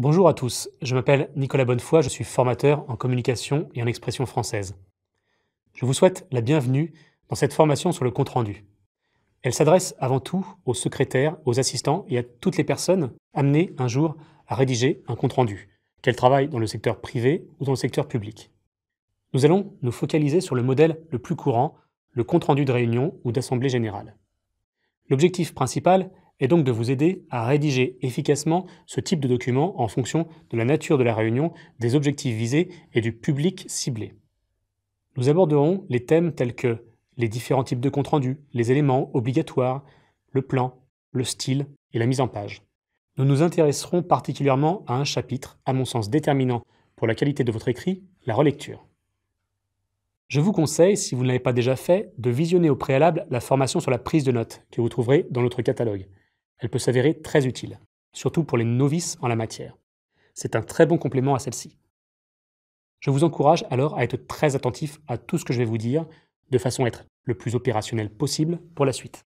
Bonjour à tous, je m'appelle Nicolas Bonnefoy, je suis formateur en communication et en expression française. Je vous souhaite la bienvenue dans cette formation sur le compte-rendu. Elle s'adresse avant tout aux secrétaires, aux assistants et à toutes les personnes amenées un jour à rédiger un compte-rendu, qu'elles travaillent dans le secteur privé ou dans le secteur public. Nous allons nous focaliser sur le modèle le plus courant, le compte-rendu de réunion ou d'assemblée générale. L'objectif principal et donc de vous aider à rédiger efficacement ce type de document en fonction de la nature de la réunion, des objectifs visés et du public ciblé. Nous aborderons les thèmes tels que les différents types de compte rendus, les éléments obligatoires, le plan, le style et la mise en page. Nous nous intéresserons particulièrement à un chapitre, à mon sens déterminant pour la qualité de votre écrit, la relecture. Je vous conseille, si vous ne l'avez pas déjà fait, de visionner au préalable la formation sur la prise de notes que vous trouverez dans notre catalogue. Elle peut s'avérer très utile, surtout pour les novices en la matière. C'est un très bon complément à celle-ci. Je vous encourage alors à être très attentif à tout ce que je vais vous dire, de façon à être le plus opérationnel possible pour la suite.